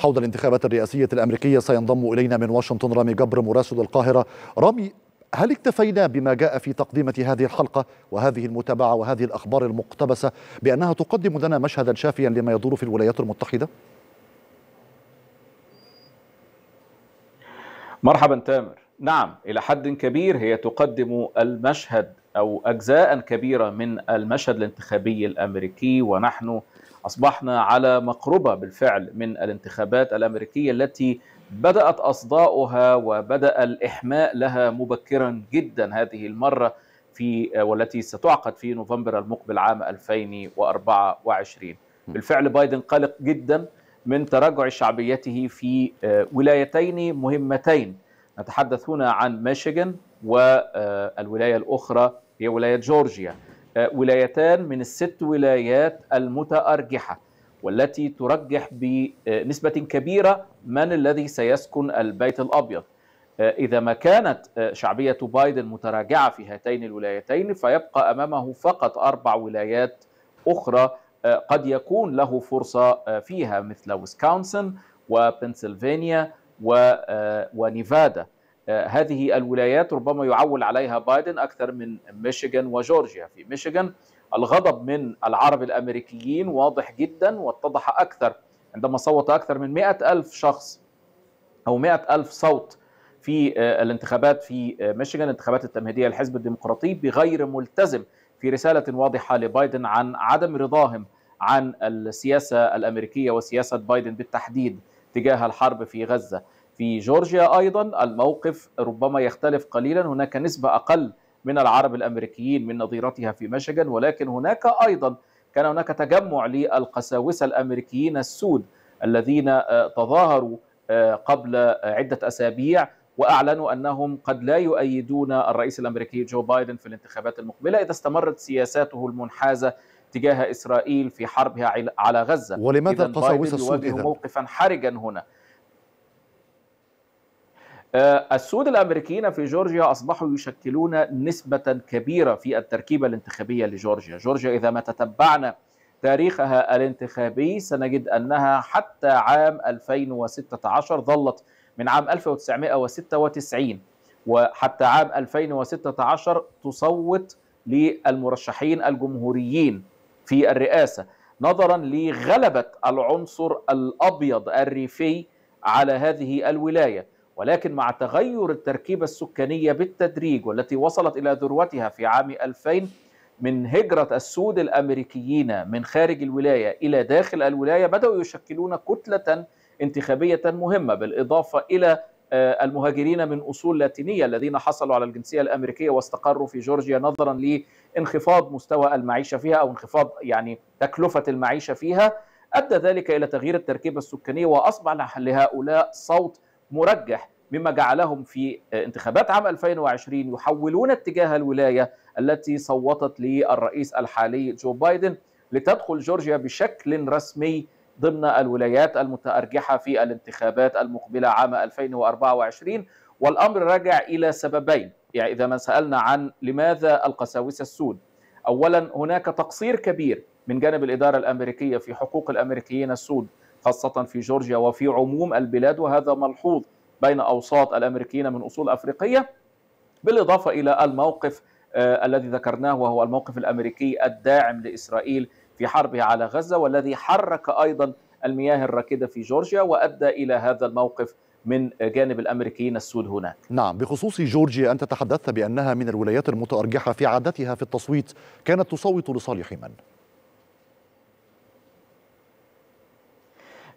حول الانتخابات الرئاسية الأمريكية سينضم إلينا من واشنطن رامي جبر مراسل القاهرة رامي هل اكتفينا بما جاء في تقدمة هذه الحلقة وهذه المتابعة وهذه الأخبار المقتبسة بأنها تقدم لنا مشهدا شافيا لما يدور في الولايات المتحدة؟ مرحبا تامر نعم إلى حد كبير هي تقدم المشهد أو أجزاء كبيرة من المشهد الانتخابي الأمريكي ونحن أصبحنا على مقربة بالفعل من الانتخابات الأمريكية التي بدأت أصداؤها وبدأ الإحماء لها مبكرا جدا هذه المرة في والتي ستعقد في نوفمبر المقبل عام 2024 بالفعل بايدن قلق جدا من تراجع شعبيته في آه، ولايتين مهمتين نتحدث هنا عن ميشيغان والولاية آه، الأخرى هي ولاية جورجيا آه، ولايتان من الست ولايات المتأرجحة والتي ترجح بنسبة كبيرة من الذي سيسكن البيت الأبيض آه، إذا ما كانت آه، شعبية بايدن متراجعة في هاتين الولايتين فيبقى أمامه فقط أربع ولايات أخرى قد يكون له فرصة فيها مثل ويسكونسن وبنسلفانيا ونيفادا آه، هذه الولايات ربما يعول عليها بايدن أكثر من ميشيغان وجورجيا في ميشيغان الغضب من العرب الأمريكيين واضح جدا واتضح أكثر عندما صوت أكثر من مئة ألف شخص أو مئة ألف صوت في آه، الانتخابات في آه، ميشيغان الانتخابات التمهيدية للحزب الديمقراطي بغير ملتزم في رسالة واضحة لبايدن عن عدم رضاهم عن السياسة الأمريكية وسياسة بايدن بالتحديد تجاه الحرب في غزة في جورجيا أيضا الموقف ربما يختلف قليلا هناك نسبة أقل من العرب الأمريكيين من نظيرتها في ميشيغان ولكن هناك أيضا كان هناك تجمع للقساوسة الأمريكيين السود الذين آه، تظاهروا آه، قبل عدة أسابيع وأعلنوا أنهم قد لا يؤيدون الرئيس الأمريكي جو بايدن في الانتخابات المقبلة إذا استمرت سياساته المنحازة تجاه إسرائيل في حربها على غزة ولماذا القساوسة السود موقفا حرجا هنا آه، السود الامريكيين في جورجيا اصبحوا يشكلون نسبه كبيره في التركيبه الانتخابيه لجورجيا، جورجيا اذا ما تتبعنا تاريخها الانتخابي سنجد انها حتى عام 2016 ظلت من عام 1996 وحتى عام 2016 تصوت للمرشحين الجمهوريين في الرئاسه نظرا لغلبه العنصر الابيض الريفي على هذه الولايه. ولكن مع تغير التركيبة السكانية بالتدريج والتي وصلت إلى ذروتها في عام 2000 من هجرة السود الأمريكيين من خارج الولاية إلى داخل الولاية بدأوا يشكلون كتلة انتخابية مهمة بالإضافة إلى آه، المهاجرين من أصول لاتينية الذين حصلوا على الجنسية الأمريكية واستقروا في جورجيا نظرا لانخفاض مستوى المعيشة فيها أو انخفاض يعني تكلفة المعيشة فيها أدى ذلك إلى تغيير التركيبة السكانية وأصبح لهؤلاء صوت مرجح مما جعلهم في آه، انتخابات عام 2020 يحولون اتجاه الولايه التي صوتت للرئيس الحالي جو بايدن لتدخل جورجيا بشكل رسمي ضمن الولايات المتأرجحة في الانتخابات المقبلة عام 2024 والأمر راجع إلى سببين يعني إذا ما سألنا عن لماذا القساوسة السود أولا هناك تقصير كبير من جانب الإدارة الأمريكية في حقوق الأمريكيين السود خاصة في جورجيا وفي عموم البلاد وهذا ملحوظ بين أوساط الأمريكيين من أصول أفريقية بالإضافة إلى الموقف آه، الذي ذكرناه وهو الموقف الأمريكي الداعم لإسرائيل في حربها على غزة والذي حرك أيضا المياه الراكدة في جورجيا وأدى إلى هذا الموقف من جانب الامريكيين السود هناك. نعم بخصوص جورجيا انت تحدثت بانها من الولايات المتارجحه في عادتها في التصويت، كانت تصوت لصالح من؟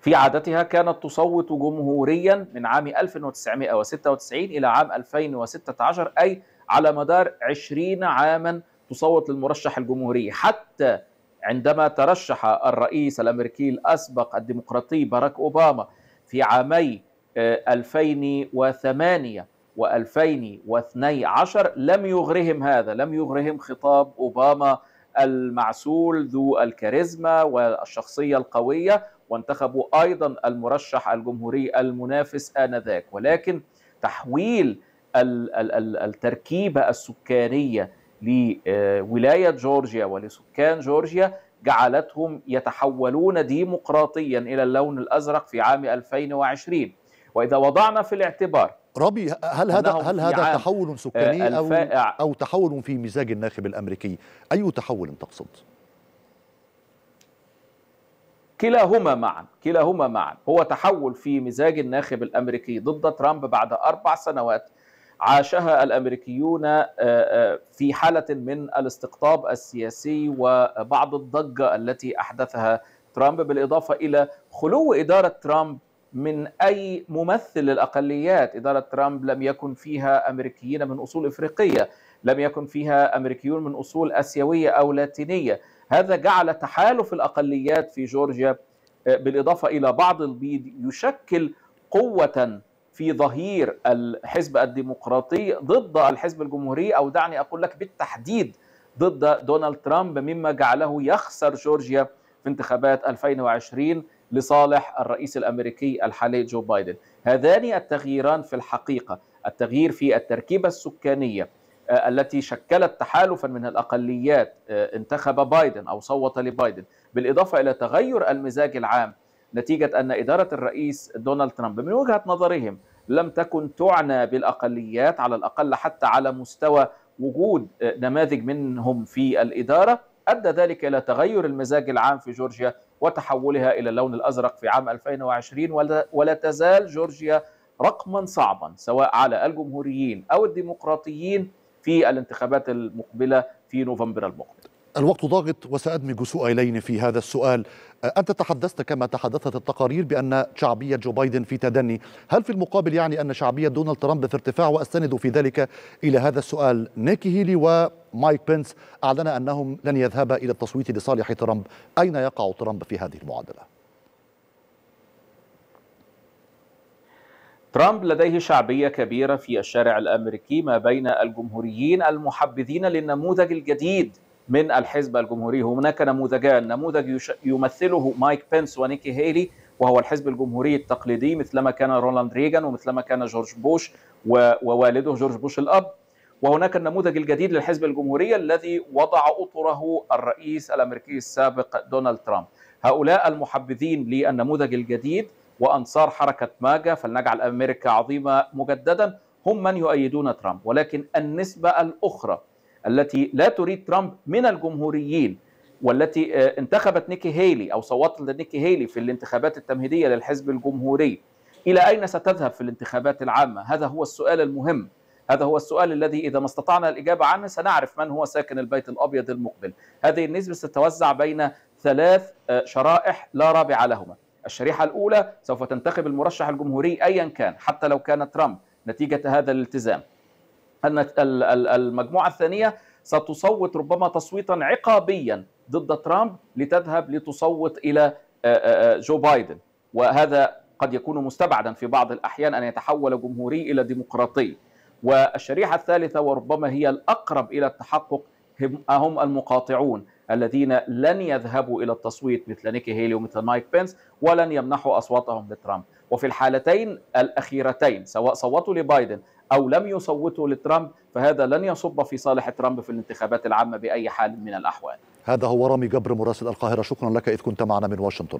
في عادتها كانت تصوت جمهوريا من عام 1996 إلى عام 2016 أي على مدار 20 عاما تصوت للمرشح الجمهوري حتى عندما ترشح الرئيس الأمريكي الأسبق الديمقراطي باراك أوباما في عامي 2008 آه، و2012 لم يغرهم هذا لم يغرهم خطاب أوباما المعسول ذو الكاريزما والشخصية القوية وانتخبوا أيضا المرشح الجمهوري المنافس آنذاك ولكن تحويل التركيبة السكانية لولاية جورجيا ولسكان جورجيا جعلتهم يتحولون ديمقراطيا إلى اللون الأزرق في عام 2020 وإذا وضعنا في الاعتبار ربي هل هذا هل هذا تحول سكاني او او تحول في مزاج الناخب الامريكي؟ اي تحول تقصد؟ كلاهما معا كلاهما معا هو تحول في مزاج الناخب الامريكي ضد ترامب بعد اربع سنوات عاشها الامريكيون آه، آه، في حاله من الاستقطاب السياسي وبعض الضجه التي احدثها ترامب بالاضافه الى خلو اداره ترامب من اي ممثل للاقليات، اداره ترامب لم يكن فيها امريكيين من اصول افريقيه، لم يكن فيها امريكيون من اصول اسيويه او لاتينيه، هذا جعل تحالف الأقليات في جورجيا آه، بالإضافة إلى بعض البيض يشكل قوة في ظهير الحزب الديمقراطي ضد الحزب الجمهوري أو دعني أقول لك بالتحديد ضد دونالد ترامب مما جعله يخسر جورجيا في انتخابات 2020 لصالح الرئيس الامريكي الحالي جو بايدن. هذان التغييران في الحقيقه التغيير في التركيبه السكانيه آه، التي شكلت تحالفا من الاقليات آه، انتخب بايدن او صوت لبايدن بالاضافه الى تغير المزاج العام نتيجه ان اداره الرئيس دونالد ترامب من وجهه نظرهم لم تكن تعنى بالاقليات على الاقل حتى على مستوى وجود آه، نماذج منهم في الاداره ادى ذلك الى تغير المزاج العام في جورجيا وتحولها الى اللون الازرق في عام 2020 ولا تزال جورجيا رقما صعبا سواء على الجمهوريين او الديمقراطيين في الانتخابات المقبله في نوفمبر المقبل الوقت ضاغط وسأدمج سؤالين في هذا السؤال أه، أنت تحدثت كما تحدثت التقارير بأن شعبية جو بايدن في تدني هل في المقابل يعني أن شعبية دونالد ترامب في ارتفاع وأستند في ذلك إلى هذا السؤال نيكي هيلي ومايك بنس أعلن أنهم لن يذهبا إلى التصويت لصالح ترامب أين يقع ترامب في هذه المعادلة؟ ترامب لديه شعبية كبيرة في الشارع الأمريكي ما بين الجمهوريين المحبذين للنموذج الجديد من الحزب الجمهوري هناك نموذجان نموذج يمثله مايك بنس ونيكي هيلي وهو الحزب الجمهوري التقليدي مثلما كان رونالد ريغان ومثلما كان جورج بوش ووالده جورج بوش الأب وهناك النموذج الجديد للحزب الجمهوري الذي وضع أطره الرئيس الأمريكي السابق دونالد ترامب هؤلاء المحبذين للنموذج الجديد وأنصار حركة ماجا فلنجعل أمريكا عظيمة مجددا هم من يؤيدون ترامب ولكن النسبة الأخرى التي لا تريد ترامب من الجمهوريين والتي آه، انتخبت نيكي هيلي أو صوتت لنيكي هيلي في الانتخابات التمهيدية للحزب الجمهوري إلى أين ستذهب في الانتخابات العامة؟ هذا هو السؤال المهم هذا هو السؤال الذي إذا ما استطعنا الإجابة عنه سنعرف من هو ساكن البيت الأبيض المقبل هذه النسبة ستتوزع بين ثلاث آه، شرائح لا رابع لهما الشريحة الأولى سوف تنتخب المرشح الجمهوري أيا كان حتى لو كان ترامب نتيجة هذا الالتزام المجموعة الثانية ستصوت ربما تصويتا عقابيا ضد ترامب لتذهب لتصوت إلى جو بايدن وهذا قد يكون مستبعدا في بعض الأحيان أن يتحول جمهوري إلى ديمقراطي والشريحة الثالثة وربما هي الأقرب إلى التحقق هم المقاطعون الذين لن يذهبوا إلى التصويت مثل نيكي هيلي ومثل مايك بينس ولن يمنحوا أصواتهم لترامب وفي الحالتين الأخيرتين سواء صوتوا لبايدن أو لم يصوتوا لترامب فهذا لن يصب في صالح ترامب في الانتخابات العامة بأي حال من الأحوال هذا هو رامي جبر مراسل القاهرة شكرا لك إذ كنت معنا من واشنطن